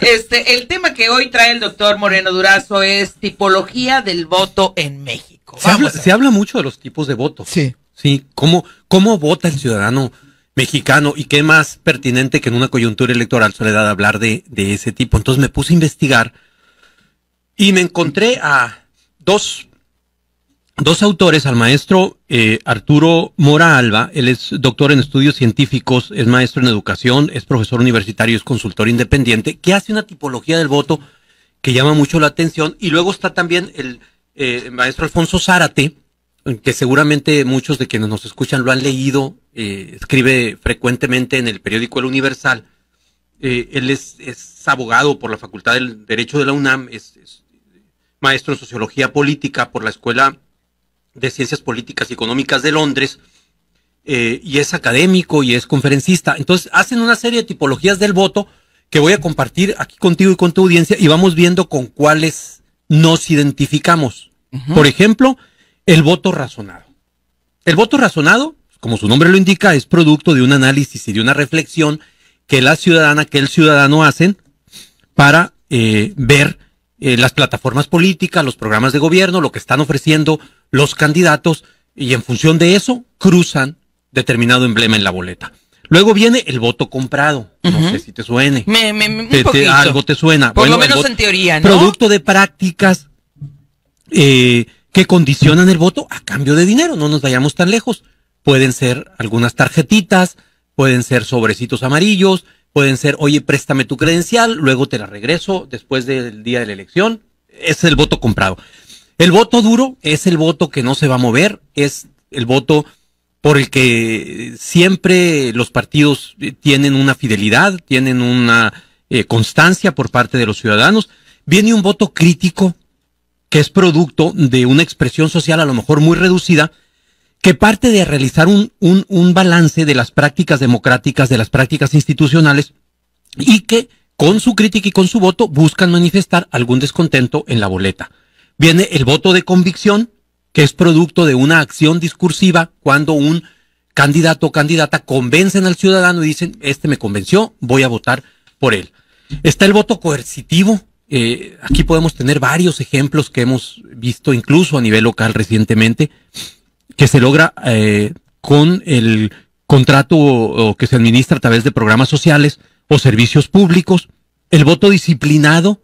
Este, el tema que hoy trae el doctor Moreno Durazo es tipología del voto en México. Se habla, mucho de los tipos de voto. Sí. Sí, cómo, cómo vota el ciudadano mexicano y qué más pertinente que en una coyuntura electoral soledad hablar de, de ese tipo. Entonces me puse a investigar y me encontré a dos dos autores, al maestro eh, Arturo Mora Alba, él es doctor en estudios científicos, es maestro en educación, es profesor universitario, es consultor independiente, que hace una tipología del voto que llama mucho la atención. Y luego está también el eh, maestro Alfonso Zárate, que seguramente muchos de quienes nos escuchan lo han leído, eh, escribe frecuentemente en el periódico El Universal. él es, abogado por la Facultad del Derecho de la UNAM, es maestro en sociología política por la Escuela de Ciencias Políticas y Económicas de Londres, eh, y es académico y es conferencista. Entonces, hacen una serie de tipologías del voto que voy a compartir aquí contigo y con tu audiencia y vamos viendo con cuáles nos identificamos. Por ejemplo, el voto razonado. El voto razonado, como su nombre lo indica, es producto de un análisis y de una reflexión que la ciudadana, que el ciudadano hacen para eh, ver eh, las plataformas políticas, los programas de gobierno, lo que están ofreciendo los candidatos y en función de eso cruzan determinado emblema en la boleta. Luego viene el voto comprado. No sé si te suene. Me, me, algo te suena. Por lo menos en teoría, ¿no? Producto de prácticas eh, que condicionan el voto a cambio de dinero. No nos vayamos tan lejos. Pueden ser algunas tarjetitas, pueden ser sobrecitos amarillos, pueden ser, oye, préstame tu credencial, luego te la regreso después del día de la elección. Es el voto comprado. El voto duro es el voto que no se va a mover, es el voto por el que siempre los partidos eh, tienen una fidelidad, tienen una eh, constancia por parte de los ciudadanos. Viene un voto crítico que es producto de una expresión social a lo mejor muy reducida, que parte de realizar un, un, balance de las prácticas democráticas, de las prácticas institucionales, y que con su crítica y con su voto buscan manifestar algún descontento en la boleta. Viene el voto de convicción, que es producto de una acción discursiva cuando un candidato o candidata convencen al ciudadano y dicen, este me convenció, voy a votar por él. Está el voto coercitivo. Eh, aquí podemos tener varios ejemplos que hemos visto incluso a nivel local recientemente que se logra eh, con el contrato o, que se administra a través de programas sociales o servicios públicos, el voto disciplinado,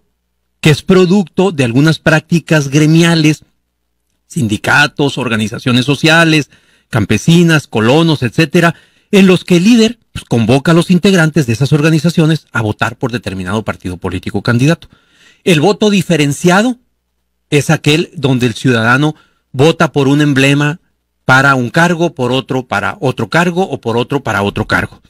que es producto de algunas prácticas gremiales, sindicatos, organizaciones sociales, campesinas, colonos, etcétera, en los que el líder pues, convoca a los integrantes de esas organizaciones a votar por determinado partido político o candidato. El voto diferenciado es aquel donde el ciudadano vota por un emblema para un cargo, por otro para otro cargo o por otro para otro cargo.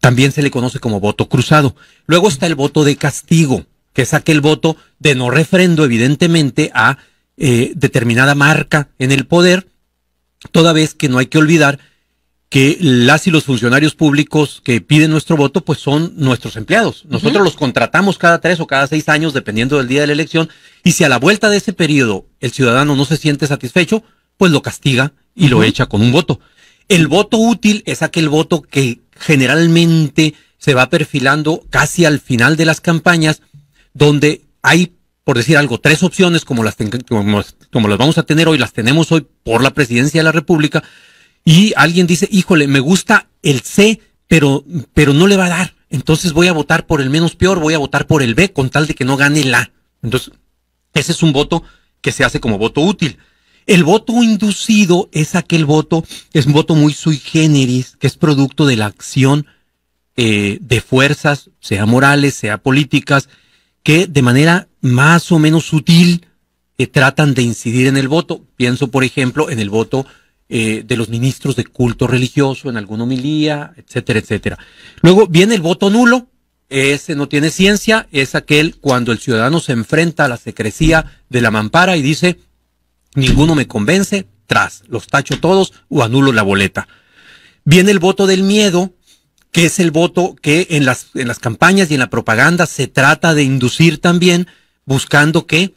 También se le conoce como voto cruzado. Luego está el voto de castigo, que es aquel voto de no refrendo, evidentemente, a eh, determinada marca en el poder, toda vez que no hay que olvidar que las y los funcionarios públicos que piden nuestro voto, pues son nuestros empleados. Nosotros los contratamos cada tres o cada seis años, dependiendo del día de la elección, y si a la vuelta de ese periodo el ciudadano no se siente satisfecho, pues lo castiga y lo echa con un voto. El voto útil es aquel voto que generalmente se va perfilando casi al final de las campañas, donde hay, por decir algo, tres opciones como las, como, las vamos a tener hoy, las tenemos hoy por la presidencia de la República, y alguien dice, híjole, me gusta el C, pero, pero no le va a dar. Entonces voy a votar por el menos peor, voy a votar por el B con tal de que no gane la. Entonces, ese es un voto que se hace como voto útil. El voto inducido es aquel voto, es un voto muy sui generis, que es producto de la acción eh, de fuerzas, sea morales, sea políticas, que de manera más o menos sutil eh, tratan de incidir en el voto. Pienso, por ejemplo, en el voto eh, de los ministros de culto religioso, en alguna homilía, etcétera, etcétera. Luego viene el voto nulo, ese no tiene ciencia, es aquel cuando el ciudadano se enfrenta a la secrecía de la mampara y dice, ninguno me convence, tras, los tacho todos o anulo la boleta. Viene el voto del miedo, que es el voto que en las, en las campañas y en la propaganda se trata de inducir también, buscando que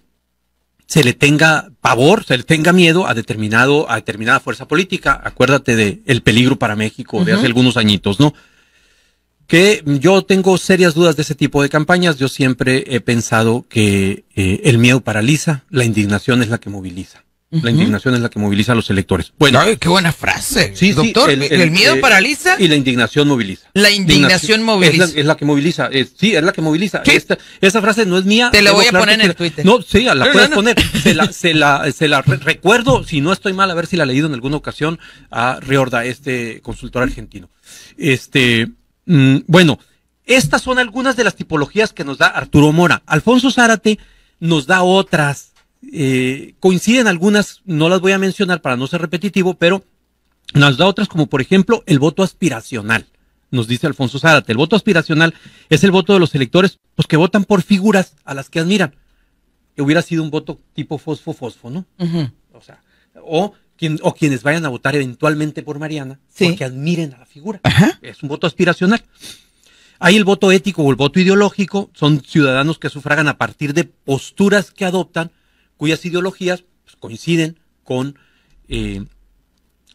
se le tenga pavor, se le tenga miedo a determinado, a determinada fuerza política. Acuérdate de el peligro para México de hace algunos añitos, ¿no? que yo tengo serias dudas de ese tipo de campañas. Yo siempre he pensado que eh, el miedo paraliza, la indignación es la que moviliza. La indignación es la que moviliza a los electores. Bueno, qué buena frase. Sí, doctor, el, miedo paraliza. Y la indignación moviliza. La indignación, moviliza. Es la, que moviliza. sí, es la que moviliza. esa frase no es mía. Te la voy a poner en el Twitter. No, sí, la puedes poner. Se la, se la, recuerdo, si no estoy mal, a ver si la he leído en alguna ocasión a Riorda, este consultor argentino. Este, Mm, bueno, estas son algunas de las tipologías que nos da Arturo Mora. Alfonso Zárate nos da otras. Eh, coinciden algunas, no las voy a mencionar para no ser repetitivo, pero nos da otras como por ejemplo el voto aspiracional, nos dice Alfonso Zárate. El voto aspiracional es el voto de los electores pues, que votan por figuras a las que admiran. Que hubiera sido un voto tipo fosfo-fosfo, ¿no? O sea, o o quienes vayan a votar eventualmente por Mariana, porque admiren a la figura. Es un voto aspiracional. hay el voto ético o el voto ideológico son ciudadanos que sufragan a partir de posturas que adoptan, cuyas ideologías pues, coinciden eh,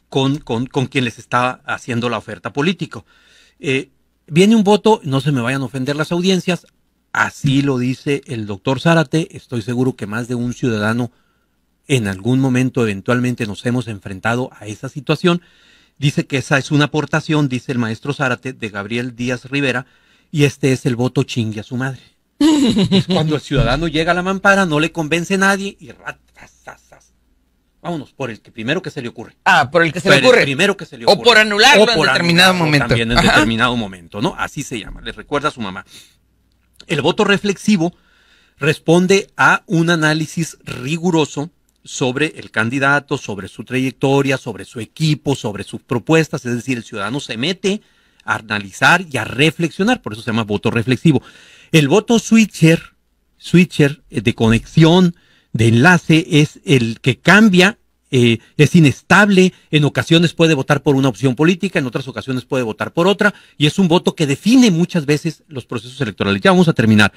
con, con, con, quien les está haciendo la oferta política. Eh, viene un voto, no se me vayan a ofender las audiencias, así lo dice el doctor Zárate, estoy seguro que más de un ciudadano en algún momento eventualmente nos hemos enfrentado a esa situación. Dice que esa es una aportación, dice el maestro Zárate, de Gabriel Díaz Rivera, y este es el voto chingue a su madre. cuando el ciudadano llega a la mampara, no le convence nadie y ratasasas. Vámonos, por el que primero que se le ocurre. Ah, por el que se le ocurre. El primero que se le ocurre. O por anularlo por en determinado momento. También en determinado momento, ¿no? Así se llama, le recuerda a su mamá. El voto reflexivo responde a un análisis riguroso sobre el candidato, sobre su trayectoria, sobre su equipo, sobre sus propuestas. Es decir, el ciudadano se mete a analizar y a reflexionar. Por eso se llama voto reflexivo. El voto switcher, switcher eh, de conexión, de enlace, es el que cambia, eh, es inestable. En ocasiones puede votar por una opción política, en otras ocasiones puede votar por otra. Y es un voto que define muchas veces los procesos electorales. Ya vamos a terminar.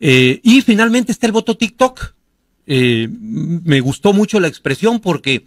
Eh, y finalmente está el voto TikTok eh, me gustó mucho la expresión porque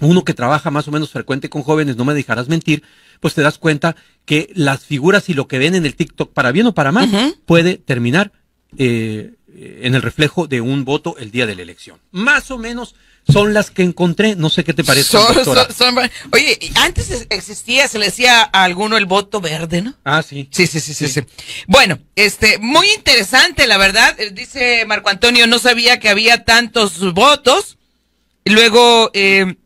uno que trabaja más o menos frecuente con jóvenes, no me dejarás mentir, pues te das cuenta que las figuras y lo que ven en el TikTok, para bien o para mal, puede terminar eh, en el reflejo de un voto el día de la elección. Más o menos son las que encontré. No sé qué te parece. Son, oye, antes existía, se le decía a alguno el voto verde, ¿no? Ah, sí. Sí, sí. sí, sí, Bueno, este, muy interesante, la verdad. Eh, dice Marco Antonio, no sabía que había tantos votos. Luego, eh,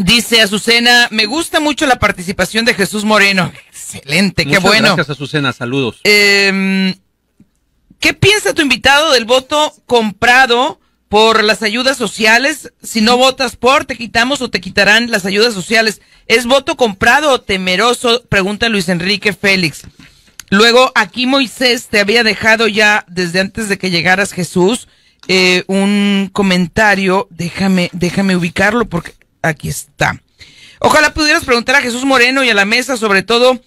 Dice Azucena, me gusta mucho la participación de Jesús Moreno. Excelente, qué bueno. Gracias, Azucena, saludos. Em, ¿Qué piensa tu invitado del voto comprado por las ayudas sociales. Si no votas por, te quitamos o te quitarán las ayudas sociales. ¿Es voto comprado o temeroso? Pregunta Luis Enrique Félix. Luego, aquí Moisés te había dejado ya desde antes de que llegaras Jesús eh, un comentario. Déjame, déjame ubicarlo porque aquí está. Ojalá pudieras preguntar a Jesús Moreno y a la mesa sobre todo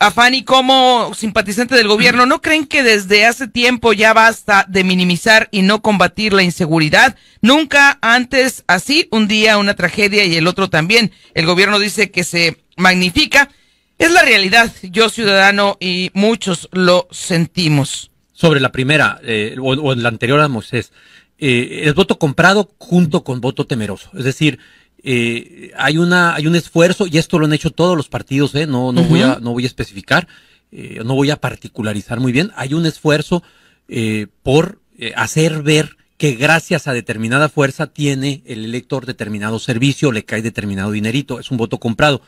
Afani, como simpatizante del gobierno, ¿no creen que desde hace tiempo ya basta de minimizar y no combatir la inseguridad? Nunca antes así, un día una tragedia y el otro también. El gobierno dice que se magnifica. Es la realidad, yo ciudadano y muchos lo sentimos. Sobre la primera, eh, o, la anterior a Moisés, el eh, voto comprado junto con voto temeroso. Es decir, eh, hay una hay un esfuerzo y esto lo han hecho todos los partidos eh, no no voy a no voy a especificar eh, no voy a particularizar muy bien hay un esfuerzo eh, por hacer ver que gracias a determinada fuerza tiene el elector determinado servicio le cae determinado dinerito es un voto comprado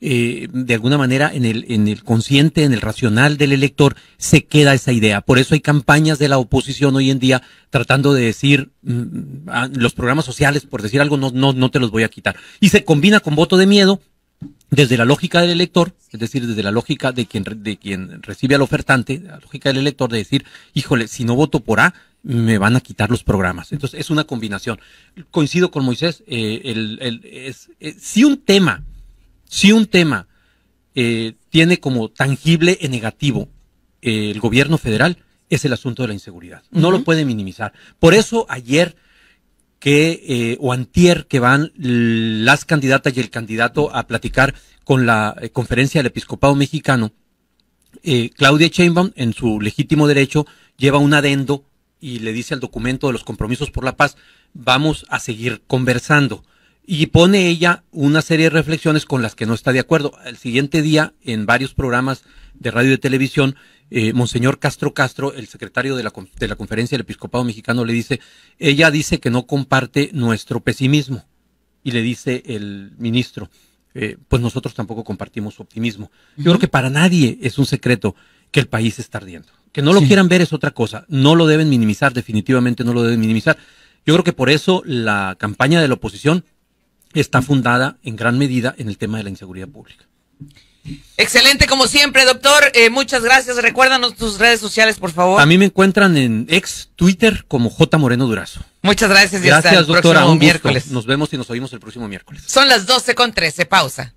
eh, de alguna manera en el, en el consciente, en el racional del elector, se queda esa idea. Por eso hay campañas de la oposición hoy en día tratando de decir mm, ah, los programas sociales, por decir algo, no, no, no te los voy a quitar. Y se combina con voto de miedo desde la lógica del elector, es decir, desde la lógica de quien, de quien recibe al ofertante, la lógica del elector de decir, híjole, si no voto por A, me van a quitar los programas. Entonces, es una combinación. Coincido con Moisés, eh, si un tema si un tema eh, tiene como tangible y negativo eh, el gobierno federal, es el asunto de la inseguridad. No lo puede minimizar. Por eso ayer que eh, o antier que van las candidatas y el candidato a platicar con la conferencia del episcopado mexicano, Claudia Sheinbaum en su legítimo derecho lleva un adendo y le dice al documento de los compromisos por la paz, vamos a seguir conversando. Y pone ella una serie de reflexiones con las que no está de acuerdo. Al siguiente día, en varios programas de radio y de televisión, eh, Monseñor Castro Castro, el secretario de la, de la Conferencia del Episcopado Mexicano, le dice, ella dice que no comparte nuestro pesimismo. Y le dice el ministro, eh, pues nosotros tampoco compartimos su optimismo. Yo creo que para nadie es un secreto que el país está ardiendo. Que no lo quieran ver es otra cosa. No lo deben minimizar, definitivamente no lo deben minimizar. Yo creo que por eso la campaña de la oposición está fundada en gran medida en el tema de la inseguridad pública. Excelente, como siempre, doctor. Eh, muchas gracias. Recuérdanos tus redes sociales, por favor. A mí me encuentran en ex Twitter como J. Moreno Durazo. Muchas gracias. Y gracias, hasta el Próximo un miércoles. Nos vemos y nos oímos el próximo miércoles. Son las 12 con 13. Pausa.